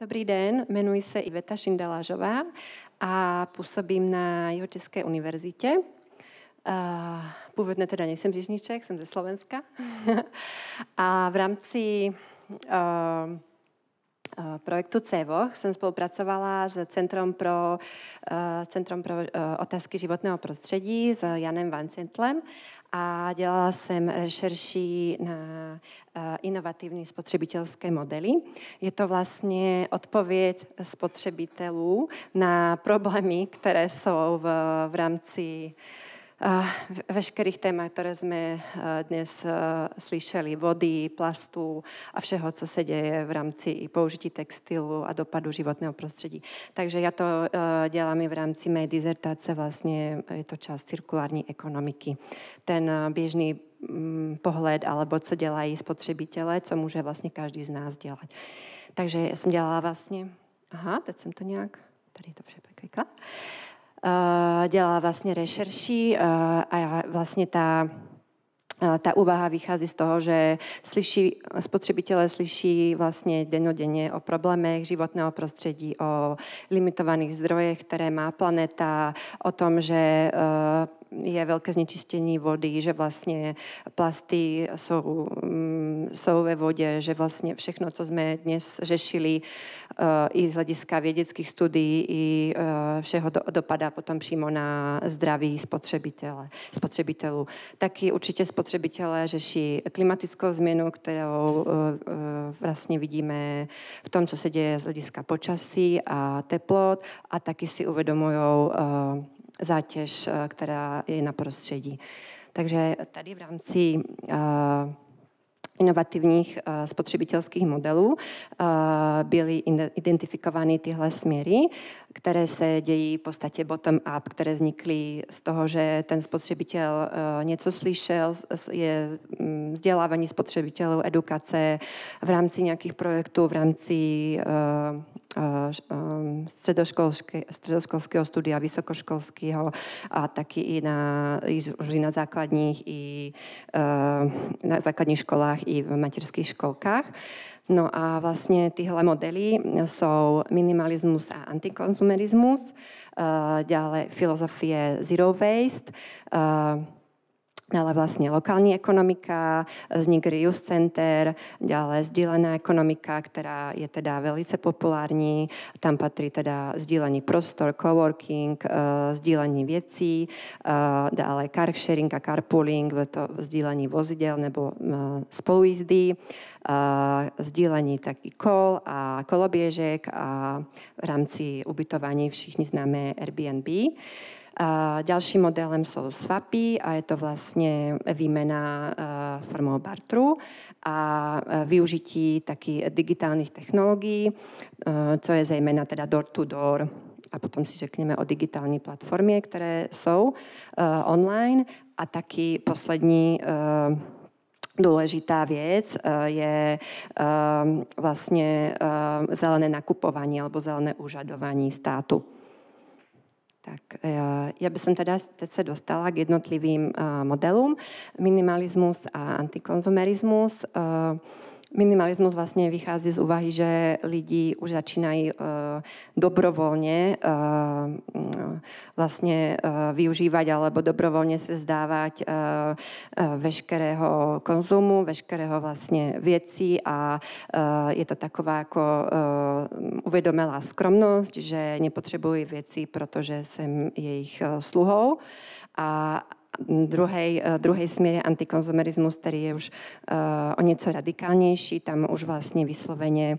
Dobrý den, jmenuji se Iveta Šindalážová a působím na Jihočeské univerzitě. Eh, původně teda nejsem Žižniček, jsem ze Slovenska. a v rámci eh, eh, projektu CEVO jsem spolupracovala s Centrom pro, Centrom pro otázky životného prostředí s Janem Vancentlem a dělala jsem rešerší na e, inovatívne spotřebitelské modely. Je to vlastne odpověď spotřebitelů na problémy, které jsou v, v rámci uh, veškerých témach, ktoré sme e, dnes e, slyšeli, vody, plastu a všeho, co se deje v rámci použití textilu a dopadu životného prostředí. Takže ja to e, dělám i v rámci mé dizertáce, vlastne je to časť cirkulární ekonomiky. Ten běžný mm, pohled, alebo co dělají spotřebitele, co může vlastně každý z nás dělat. Takže ja som dělala vlastne... Aha, teď jsem to nějak... Tady to preklikla. Eh, dělala vlastně rešerší eh, a vlastně ta eh, tá úvaha vychází z toho, že slyší, spotřebitelé slyší vlastně dennodenně o problémech životného prostředí, o limitovaných zdrojech, které má planeta, o tom, že je veľké znečistenie vody, že vlastne plasty sú, mm, sú ve vode, že vlastne všechno, co sme dnes řešili eh, i z hlediska vědeckých studií, i eh, všeho do, dopadá potom přímo na zdraví spotřebitele, spotřebitelů. Taky určitě spotřebitelé řeší klimatickou změnu, kterou eh, vlastně vidíme v tom, co se děje z hlediska počasí a teplot a taky si uvedomují zátěž, eh, která je na prostředí. Takže tady v rámci eh, inovativních eh, spotřebitelských modelů byly identifikovány tyhle směry, které se dějí v podstatě bottom-up, které vznikly z toho, že ten spotřebitel něco slyšel, je mm, vzdělávání spotřebitelů, edukace v rámci nějakých projektů, v rámci stredoškolského studia, vysokoškolského a taky i na, i na základních i na základných školách i v materských školkách. No a vlastne tyhle modely sú minimalizmus a antikonzumerizmus, ďalej filozofie zero waste, ale vlastne lokálna ekonomika, vznik Rius Center, ďalej zdieľaná ekonomika, ktorá je teda velice populární. Tam patrí teda zdieľanie prostor, coworking, zdieľanie eh, vecí, eh, ďalej car sharing a carpooling, to zdieľanie vozidel nebo eh, spolujízdy, zdieľanie taký kol a kolobiežek a v rámci ubytovaní všichni známe Airbnb. A ďalším modelem sú swapy a je to vlastne výmena e, formou bartru a e, využití takých digitálnych technológií, e, co je zejména teda door-to-door a potom si řekneme o digitální platformě, které jsou uh, online. A taky poslední uh, dôležitá vec uh, je vlastne zelené nakupovanie alebo zelené úžadovanie státu. Tak e, ja by som teda teď sa dostala k jednotlivým e, modelom. Minimalizmus a antikonzumerizmus. E, Minimalizmus vlastne vychádza z úvahy, že lidi už začínajú e, dobrovoľne e, mm, vlastne e, využívať alebo dobrovoľne se zdávať veškerého konzumu, veškerého vlastne vieci a je to taková ako uvedomelá skromnosť, že nepotrebujú veci, protože som ich sluhou a druhej, eh, druhej smere antikonzumerizmus, ktorý je už eh, o niečo radikálnejší, tam už vlastne vyslovene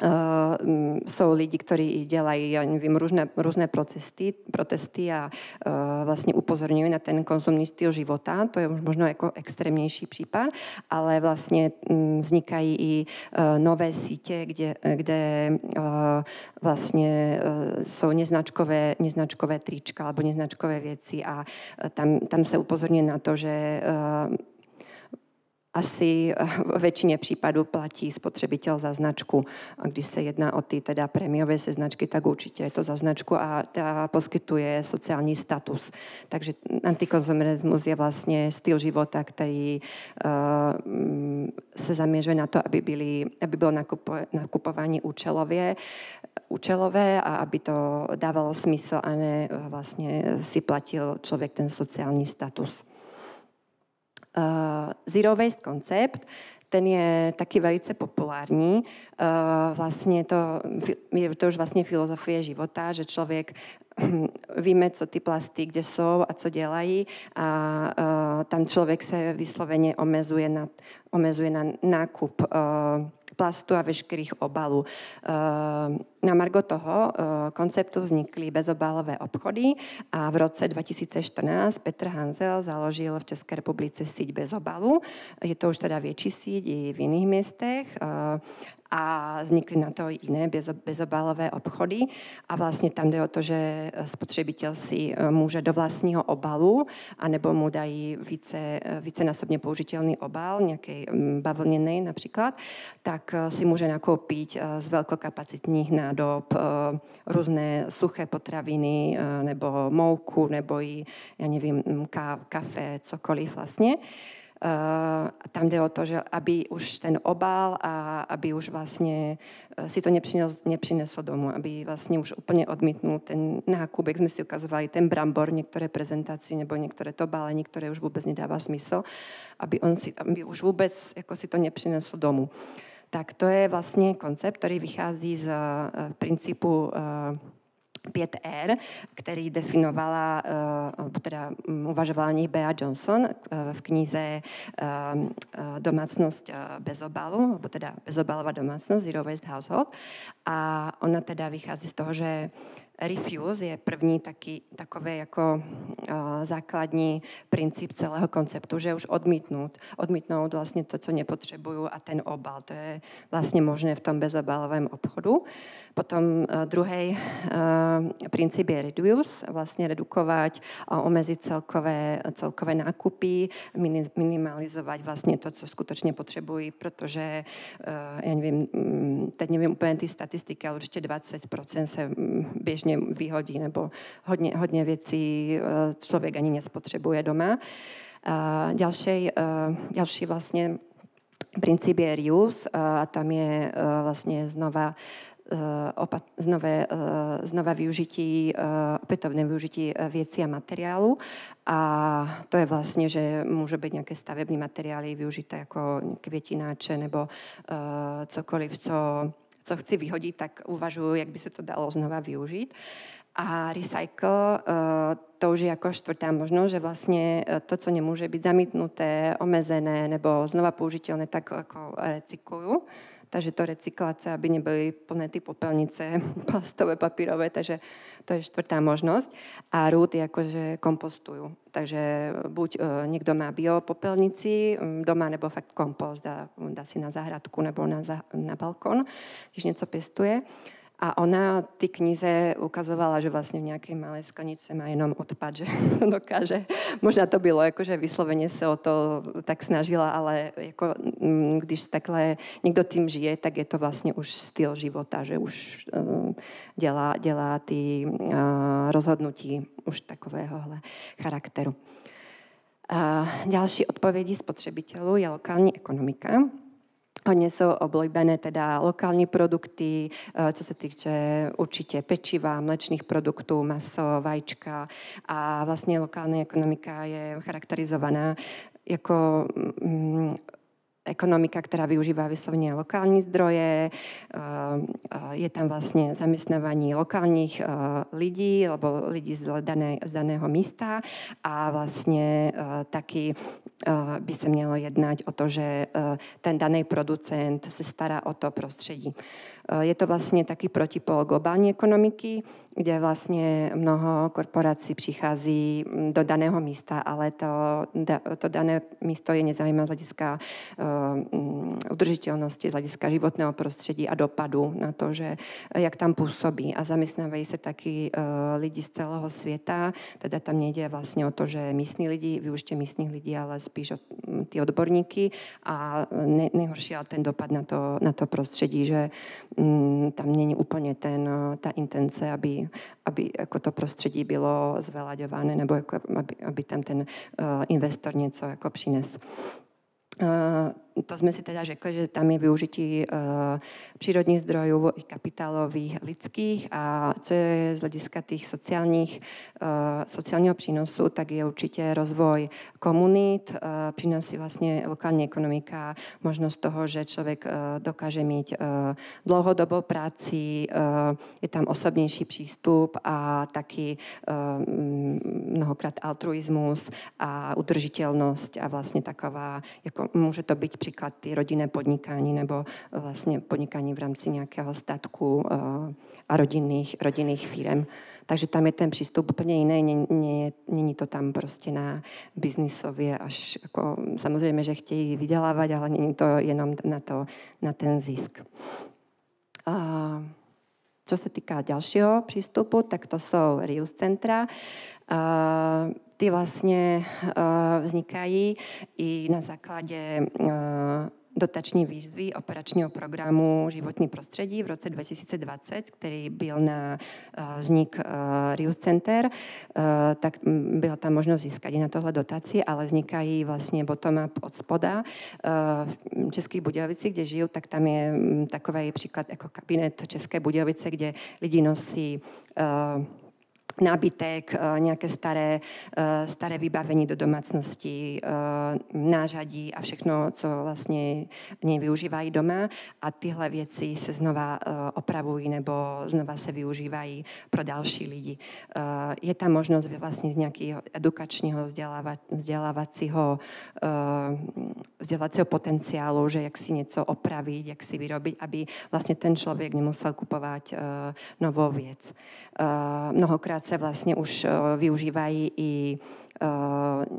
Uh, sú lidi, ktorí dělají ja neviem, rúžne, rôzne protesty, protesty a uh, eh, vlastne upozorňujú na ten konzumný styl života. To je už možno ako extrémnejší prípad, ale vlastne um, i uh, nové sítě, kde, kde eh, vlastne sú neznačkové, neznačkové trička alebo neznačkové věci a tam, tam sa upozorňuje na to, že asi eh, v většině případů platí spotřebitel za značku. A když se jedná o ty teda prémiové seznačky, tak určitě je to za značku a ta poskytuje sociální status. Takže antikonzumerismus je vlastně styl života, který uh, eh, mm, se zaměřuje na to, aby, byli, aby bylo nakupo, nakupování účelově, účelové a aby to dávalo smysl a ne eh, vlastně si platil člověk ten sociální status. Uh, zero waste koncept, ten je taký velice populární. Uh, vlastne to, je to už vlastne filozofie života, že človek hm, víme, co ty plasty, kde sú a co dělají a uh, tam človek sa vyslovene omezuje na, omezuje na nákup uh, plastu a veškerých obalů. Ehm, na margo toho ehm, konceptu vznikly bezobalové obchody a v roce 2014 Petr Hanzel založil v České republice síť bezobalu. Je to už teda větší síť i v jiných městech ehm, a vznikli na to iné bezobalové obchody a vlastne tam jde o to, že e, spotřebitel si e, môže do vlastního obalu anebo mu dají více, e, vícenásobne použiteľný obal, nejakej bavlnenej napríklad, tak si môže nakúpiť z veľkokapacitných nádob rôzne suché potraviny nebo mouku, nebo i, ja neviem, kafe, cokoliv vlastne. Eh, tam ide o to, že aby už ten obal a aby už vlastne eh, si to neprinesol, neprinesol domu, aby vlastne už úplne odmítnul ten nákupek, sme si ukazovali ten brambor, niektoré prezentácie nebo niektoré bále, ktoré už vôbec nedáva zmysel, aby, on si, aby už vôbec ako si to neprinesol domu. Tak to je vlastne koncept, ktorý vychází z eh, princípu Piet R., ktorý definovala, eh, teda mm, uvažovala o nich Bea Johnson eh, v knize eh, Domácnosť bez obalu, alebo teda bezobalová domácnosť, Zero Waste Household. A ona teda vychádza z toho, že Refuse je první taký, takový uh, e, základní princíp celého konceptu, že už odmítnout, odmítnout vlastně to, co nepotřebuju, a ten obal. To je vlastně možné v tom bezobalovém obchodu. Potom e, druhý e, princip je reduce, redukovat a omezit celkové, celkové nákupy, minimalizovat vlastně to, co skutečně potřebují, protože já nevím, teď nevím úplně ty statistiky, ale určitě 20% se mm, běží týždně vyhodí, nebo hodně, hodně věcí eh, člověk ani nespotřebuje doma. Eh, a eh, ďalší, vlastne princíp je reuse a tam je vlastne znova opat, znové, znova využití, opätovné využití věcí a materiálu. A to je vlastne, že môže byť nejaké stavební materiály využité ako květináče nebo cokoliv, co co chci vyhodiť, tak uvažujú, jak by sa to dalo znova využiť. A recycle, eh, to už je ako štvrtá možnosť, že vlastne to, co nemôže byť zamítnuté, omezené nebo znova použiteľné, tak ako recyklujú takže to recyklácia, aby neboli plné tie popelnice plastové, papírové, takže to je štvrtá možnosť. A rúdy akože kompostujú. Takže e, buď e, niekto má biopopelnici doma, nebo fakt kompost dá, dá si na záhradku nebo na, na balkón, když niečo pestuje. A ona ty knize ukazovala, že vlastne v nejakej malej sklenice má jenom odpad, že dokáže. Možná to bylo, akože vyslovene sa o to tak snažila, ale ako, mm, když takhle niekto tým žije, tak je to vlastne už styl života, že už um, dělá, dělá ty uh, rozhodnutí už takovéhohle charakteru. Uh, ďalší odpovedi spotřebitelů je lokální ekonomika. Hodne sú oblíbené teda lokálne produkty, e, čo sa týče určite pečiva, mlečných produktov, maso, vajíčka a vlastne lokálna ekonomika je charakterizovaná ako mm, ekonomika, ktorá využíva vyslovne lokálne zdroje. Eh, eh, je tam vlastne zamestnávanie lokálnych eh, lidí, alebo lidí z, dané, z daného místa. A vlastne taký by sa mělo jednať o to, že ten daný producent se stará o to prostředí. Eh, je to vlastne taký protipol globálnej ekonomiky, kde vlastne mnoho korporácií přichází hm, do daného místa, ale to, to dané místo je nezaujímavé z hľadiska eh, hm, udržiteľnosti, z hľadiska životného prostředí a dopadu na to, že eh, jak tam pôsobí. A zamestnávajú sa takí lidi z celého sveta, teda tam nejde vlastne o to, že místní lidi, využite místnych lidí, ale spíš o hm, tí odborníky a ne, nejhoršia ten dopad na to, na to prostředí, že Mm, tam není úplně ten, ta intence, aby, aby ako to prostředí bylo zvelaďované, nebo ako, aby, aby tam ten eh, investor něco ako přines. Eh, to sme si teda řekli, že tam je využití e, přírodních zdrojů i kapitálových, lidských a co je z hlediska tých sociálních, e, sociálního přínosu, tak je určitě rozvoj komunít, e, přináší vlastně lokální ekonomika možnost toho, že člověk dokáže mít dlouhodobou práci, je tam osobnější přístup a taky mnohokrát altruizmus a udržitelnost a vlastně taková, jako může to být napríklad tie rodinné podnikání nebo e, vlastne podnikání v rámci nejakého statku e, a rodinných, rodinných firm. Takže tam je ten prístup úplne iný, není to tam proste na biznisovie, až ako, samozrejme, že chtějí vydelávať, ale není to jenom na, to, na ten zisk. A, čo sa týka ďalšieho prístupu, tak to sú Rius centra texty vlastne eh, vznikají i na základě eh, dotační výzvy operačního programu Životní prostředí v roce 2020, který byl na eh, vznik Rius Center, tak mm, byla tam možnost získat i na tohle dotaci, ale vznikají vlastně bottom-up od spoda. V Českých Budějovicích, kde žiju, tak tam je mm, takový příklad jako kabinet České Budějovice, kde lidi nosí nábytek, e, nejaké staré, e, staré vybavenie do domácnosti, e, nážadí a všechno, co vlastne nevyužívají doma. A tyhle věci se znova opravují nebo znova se využívají pro další lidi. Je tam možnosť vlastne z nejakého edukačného vzdelávacího, vzdelávacieho potenciálu, že jak si niečo opraviť, jak si vyrobiť, aby vlastne ten človek nemusel kupovať novou vec. Mnohokrát práce vlastne už e, využívajú i e,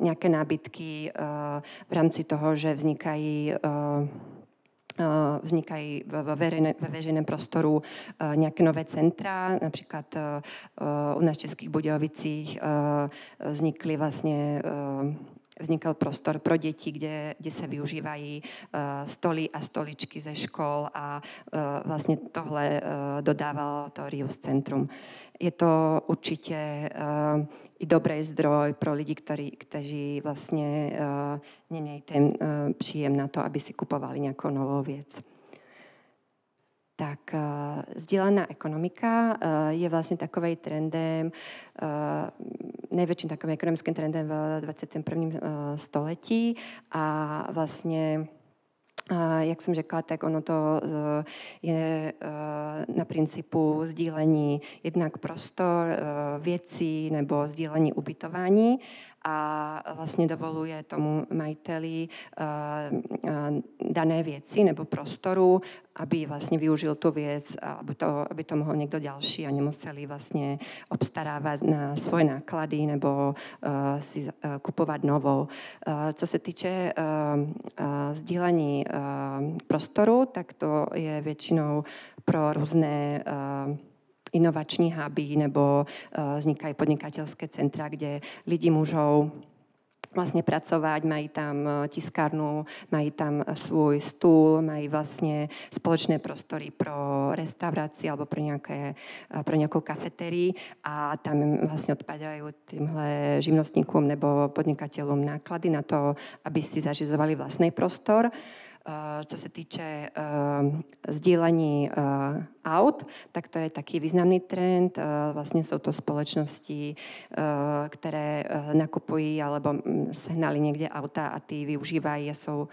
nejaké nábytky e, v rámci toho, že vznikajú vznikajú ve, ve veřejném prostoru nějaké nové centra, například u nás v Českých Budějovicích vznikly vlastně vznikal prostor pro deti, kde, kde sa využívajú eh, stoly a stoličky ze škôl a vlastne tohle eh, dodávalo to Rius Centrum. Je to určite i dobrý zdroj pro lidi, ktorí, kteří vlastne nemajú ten príjem na to, aby si kupovali nejakú novú vec tak zdieľaná eh, ekonomika eh, je vlastne takovej trendem, eh, najväčším takovým ekonomickým trendem v 21. století a vlastne a jak som řekla, tak ono to je na principu sdílení jednak prostor, věcí nebo sdílení ubytování a vlastne dovoluje tomu majiteli eh, eh, dané vieci nebo prostoru, aby vlastne využil tú vec, aby to, aby to mohol niekto ďalší a nemuseli vlastne obstarávať na svoje náklady nebo eh, si kupovať novou. Co se týče sdílení prostoru, tak to je väčšinou pro rôzne inovační huby, nebo e, vznikajú podnikateľské centra, kde lidi môžu vlastne pracovať, mají tam e, tiskárnu, mají tam e, svoj stúl, mají vlastne spoločné prostory pro restaurácie alebo pro, nejaké, pro nejakú kafetérii a tam vlastne odpadajú týmhle živnostníkom nebo podnikateľom náklady na to, aby si zažizovali vlastný prostor. Eh, čo sa týče eh, zdieľaní eh, aut, tak to je taký významný trend. Vlastne sú to spoločnosti, ktoré nakupujú alebo mm, sehnali niekde auta a tí využívajú, sú,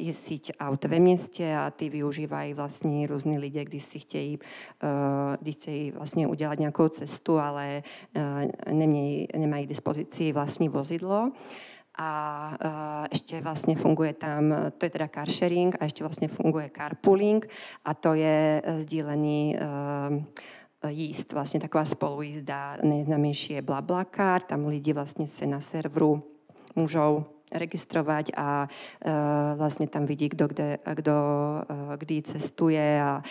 je síť aut ve meste a tí využívajú vlastne rôzni ľudia, kdy si chtějí, kdy chtějí vlastne udelať nejakú cestu, ale nemají k dispozícii vlastní vozidlo a e, ešte vlastne funguje tam, to je teda car sharing a ešte vlastne funguje carpooling a to je e, sdílený e, jíst, vlastne taková spolujízda, je BlaBlaCar, tam lidi vlastne sa na serveru môžou registrovať a e, vlastne tam vidí, kto kde, kdo, kdy cestuje a e,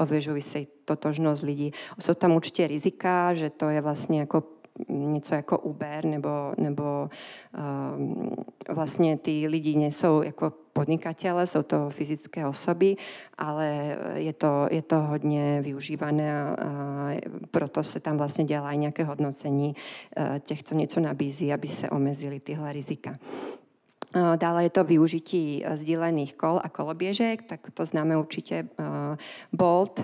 ovežujú si totožnosť ľudí. Sú tam určite rizika, že to je vlastne ako něco jako Uber nebo, nebo um, vlastně ty lidi nejsou jako podnikatele, jsou to fyzické osoby, ale je to, je to hodně využívané a, a proto se tam vlastně dělá i nějaké hodnocení eh, těch, co něco nabízí, aby se omezili tyhle rizika. Eh, dále je to využití eh, sdílených kol a kolobiežek, tak to známe určite Bolt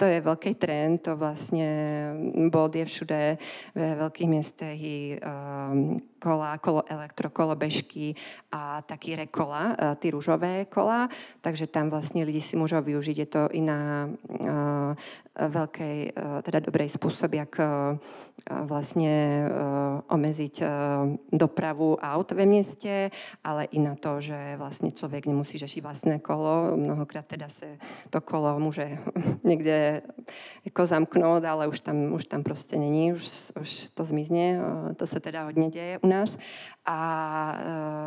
to je veľký trend, to vlastne mm, bod je všude ve veľkých miestech i um, kola, kolo elektro, bežky a taký rekola, uh, e, tí rúžové kola, takže tam vlastne lidi si môžu využiť, je to iná uh, ehm, Eh, veľkej, eh, teda dobrej spôsob, jak eh, vlastne omeziť dopravu aut ve meste, ale i na to, že vlastne človek nemusí řešiť vlastné kolo. Mnohokrát teda sa to kolo môže niekde jako zamknúť, ale už tam, už tam proste není, už, už to zmizne. To sa teda hodne deje u nás. A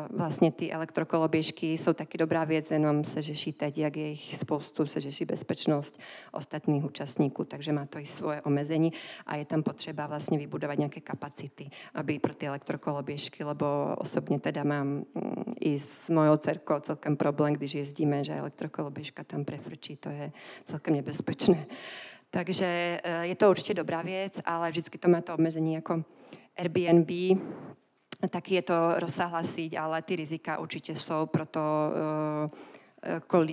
vlastne ty elektrokolobiežky sú taky dobrá vec, jenom se řeší teď, jak je ich spoustu, se řeší bezpečnosť ostatní ostatných účastníků, takže má to i svoje omezení a je tam potřeba vlastně vybudovat nějaké kapacity, aby pro ty elektrokoloběžky, lebo osobně teda mám mm, i s mojou dcerkou celkem problém, když jezdíme, že elektrokolobežka tam prefrčí, to je celkem nebezpečné. Takže eh, je to určitě dobrá věc, ale vždycky to má to omezení ako Airbnb, taky je to rozsahla síť, ale ty rizika určitě jsou, proto uh,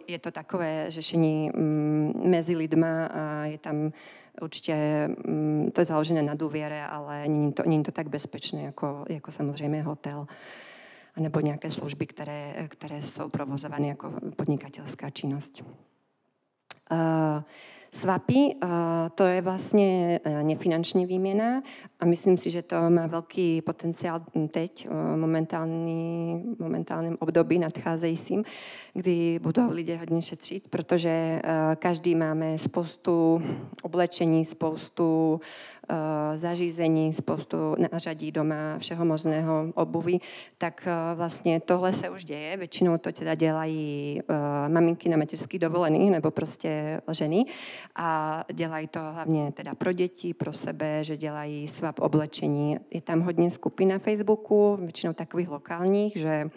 je to takové řešení mm, mezi lidma a je tam určitě mm, to je založené na důvěre, ale není to, není to tak bezpečné jako, jako samozřejmě hotel nebo nějaké služby, ktoré, které jsou provozované jako podnikatelská činnost. SWAPy, eh, to je vlastne eh, nefinančne výmena a myslím si, že to má veľký potenciál hm, teď, eh, momentálny, momentálnym období nadcházejícím, kdy budou lidé hodně šetřit, protože každý máme spoustu oblečení, spoustu E, zařízení, spoustu nářadí doma, všeho možného, obuvy, tak e, vlastně tohle se už děje. Většinou to teda dělají e, maminky na materský dovolený nebo prostě ženy a dělají to hlavně teda pro děti, pro sebe, že dělají svap oblečení. Je tam hodně skupina na Facebooku, většinou takových lokálních, že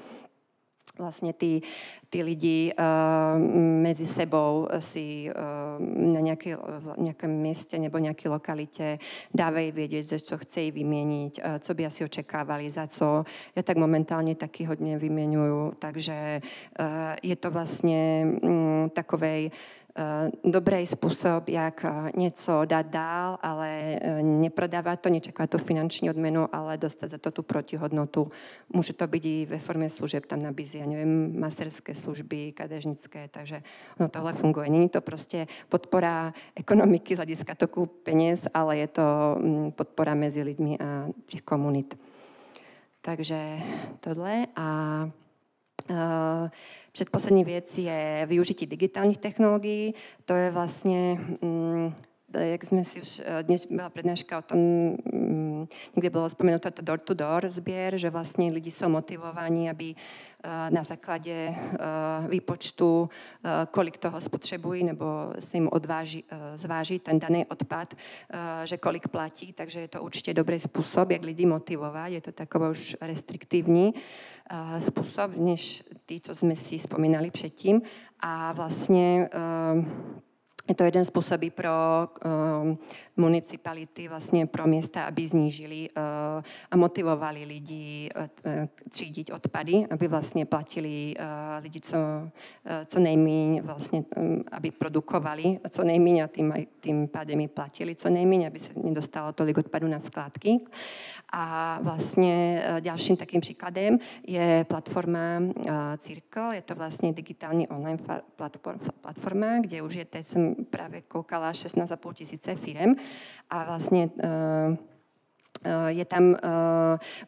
vlastne tí, tí lidi uh, medzi sebou si uh, na nejaký, nejakom mieste nebo nejaké lokalite dávajú vedieť, že čo chce vymieniť, uh, eh, co by asi očakávali, za co. Ja tak momentálne taký hodne vymieňujú, takže uh, je to vlastne um, takovej Eh, dobrý spôsob, jak eh, něco dát dál, ale eh, neprodávať to, nečekat tú finanční odmenu, ale dostat za to tu protihodnotu. Může to byť i ve formě služeb, tam nabízí, ja nevím, maserské služby, kadežnické, takže no tohle funguje. Není to prostě podpora ekonomiky z hlediska toku peněz, ale je to mm, podpora mezi lidmi a těch komunit. Takže tohle a uh, Predposlední věc je využití digitálních technologií. To je vlastně mm, jak sme si už eh, dnes bola prednáška o tom, mm, kde bolo spomenuté to door-to-door zbier, že vlastne ľudí sú motivovaní, aby eh, na základe eh, výpočtu, kolik toho spotřebují, nebo si im odváži, zváži ten daný odpad, že kolik platí, takže je to určite dobrý spôsob, jak lidi motivovať, je to takový už restriktívny spôsob, než tý, čo sme si spomínali předtím. A vlastne je to jeden spôsob pro uh, municipality, vlastne pro miesta, aby znížili uh, a motivovali lidi uh, třídiť odpady, aby vlastne platili uh, lidi co, uh, co nejmíň, vlastne, um, aby produkovali co nejmíň a tým, tým pádem i platili co nejmíň, aby sa nedostalo tolik odpadu na skládky. A vlastne uh, ďalším takým príkladem je platforma uh, Circle, je to vlastne digitálny online platforma, platforma, kde už je teď práve kokala 16,5 tisíce firem a vlastne e, e, je tam e,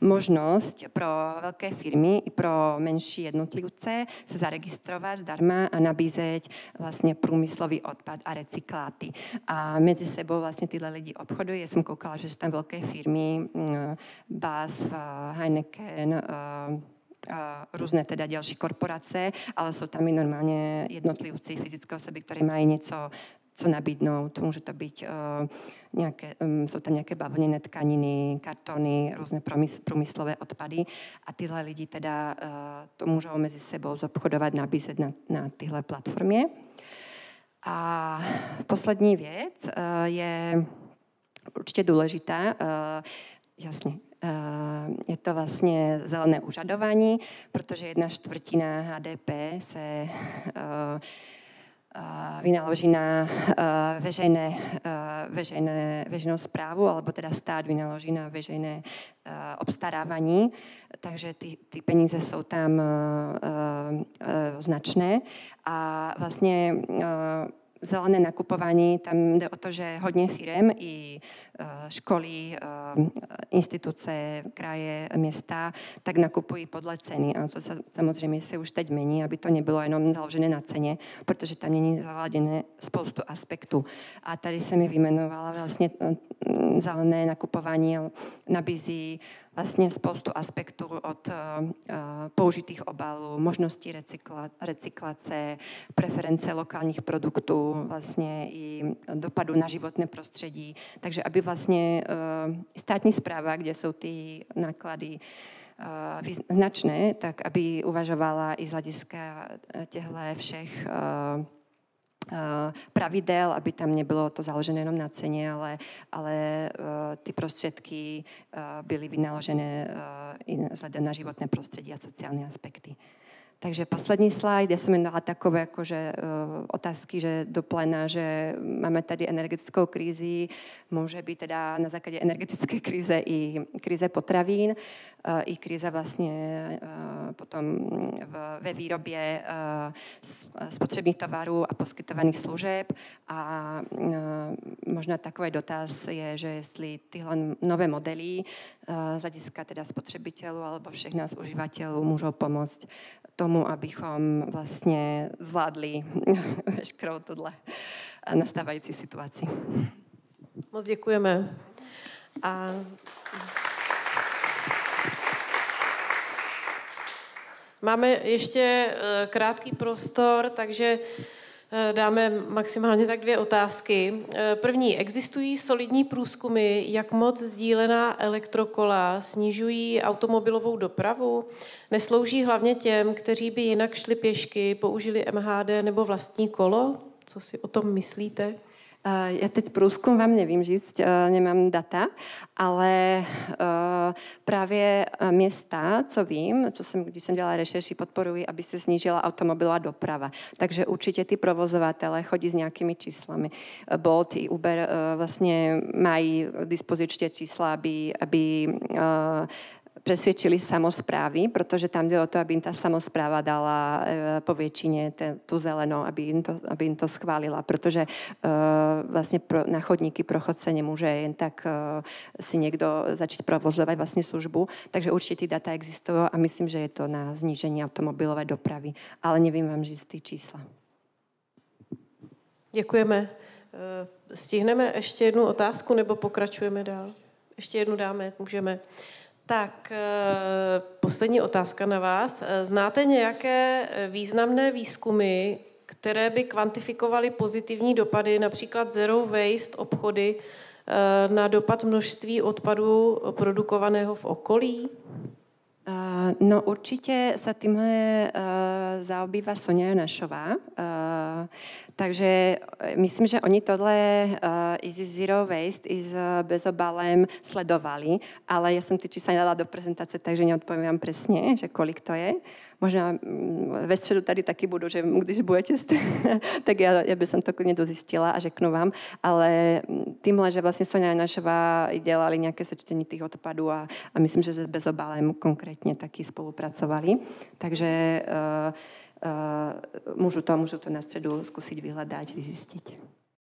možnosť pro veľké firmy i pro menší jednotlivce sa zaregistrovať zdarma a nabízeť vlastne prúmyslový odpad a recykláty. A medzi sebou vlastne tyhle lidi obchodujú. Ja som koukala, že sú tam veľké firmy, BASF, Heineken, rôzne teda ďalšie korporácie, ale sú tam i normálne jednotlivci, fyzické osoby, ktorí majú niečo co nabídnou. To môže to byť uh, nejaké, um, sú tam nejaké bavlnené tkaniny, kartóny, rôzne prúmyslové odpady a tíhle lidi teda uh, to môžu medzi sebou zobchodovať, nabízet na, na týhle platformě. A poslední věc uh, e, je určite dôležitá. Uh, jasne, Eh, je to vlastně zelené úřadování, protože jedna čtvrtina HDP se eh, eh, vynaloží na veřejné, veřejné, veřejnou správu, alebo teda stát vynaloží na veřejné obstarávání, takže ty, ty peníze jsou tam značné a vlastně zelené nakupovanie, tam ide o to, že hodne firem i e, školy, e, inštitúce, kraje, miesta, tak nakupujú podľa ceny. A to sa samozrejme sa už teď mení, aby to nebylo jenom založené na cene, protože tam není zavladené spoustu aspektu. A tady sa mi vymenovala vlastne e, zelené nakupovanie, nabízí vlastne spoustu postu aspektu od eh, eh, použitých obalov, možnosti recykla, recyklace, preference lokálnych produktů, vlastne i dopadu na životné prostředí. Takže aby vlastne eh, státní správa, kde sú ty náklady značné, tak aby uvažovala i z hľadiska těchto všech Eh, pravidel, aby tam nebolo to založené jenom na cene, ale, ale eh, ty prostředky eh, byly vynaložené vzhledem na životné prostředí a sociální aspekty. Takže poslední slide, ja som jen dala takové akože, otázky že do plena, že máme tady energetickou krízi, môže byť teda na základe energetické krize, i krize potravín. Eh, ich kríza vlastne eh, potom mm, ve výrobě eh, spotrebných tovarů a poskytovaných služeb. A mm, možná takový dotaz je, že jestli tyhle nové modely z hlediska teda spotřebitelů alebo všech nás uživatelů můžou pomoct tomu, abychom vlastně zvládli veškerou tohle nastávající situaci. Moc děkujeme. A Máme ještě eh, krátký prostor, takže eh, dáme maximálně tak dvě otázky. Eh, první, existují solidní průzkumy, jak moc sdílená elektrokola snižují automobilovou dopravu? Neslouží hlavně těm, kteří by jinak šli pěšky, použili MHD nebo vlastní kolo? Co si o tom myslíte? Eh, ja teď průzkum vám nevím říct, eh, nemám data, ale eh, právě města, co vím, co som, když jsem dělala rešerši, podporují, aby se snížila automobilová doprava. Takže určitě ty provozovatele chodí s nějakými číslami. Bolt i Uber vlastne mají dispozičně čísla, aby, aby presvedčili samozprávy, protože tam je o to, aby im tá samozpráva dala po väčšine tú zelenú, aby im to, aby im to schválila, pretože vlastne pro, na chodníky pro chodce nemôže jen tak e, si niekto začať provozovať vlastne službu. Takže určite tí data existujú a myslím, že je to na zníženie automobilovej dopravy. Ale nevím vám žiť čísla. Děkujeme. E, stihneme ještě jednu otázku nebo pokračujeme dál? Ještě jednu dáme, můžeme. Tak, e, poslední otázka na vás. Znáte nějaké významné výzkumy, které by kvantifikovaly pozitivní dopady, například zero waste obchody eh, na dopad množství odpadů produkovaného v okolí? Eh, Eh, no určite sa tým eh, zaobýva Sonia Jonašová. Eh, takže myslím, že oni tohle Easy Zero Waste is bezobalem sledovali, ale ja som ty čísla nedala do prezentácie, takže neodpoviem vám presne, že kolik to je. Možno mm, ve středu tady taky budu, že když budete, tak ja, ja by som to klidne dozistila a řeknu vám. Ale mm, týmhle, že vlastne Sonia Jonašová dělali nejaké sečtení tých odpadů a, a myslím, že s bezobalem konkrétne tak partnerky spolupracovali. Takže uh, uh, môžu to, môžu to na stredu skúsiť vyhľadať, zistiť.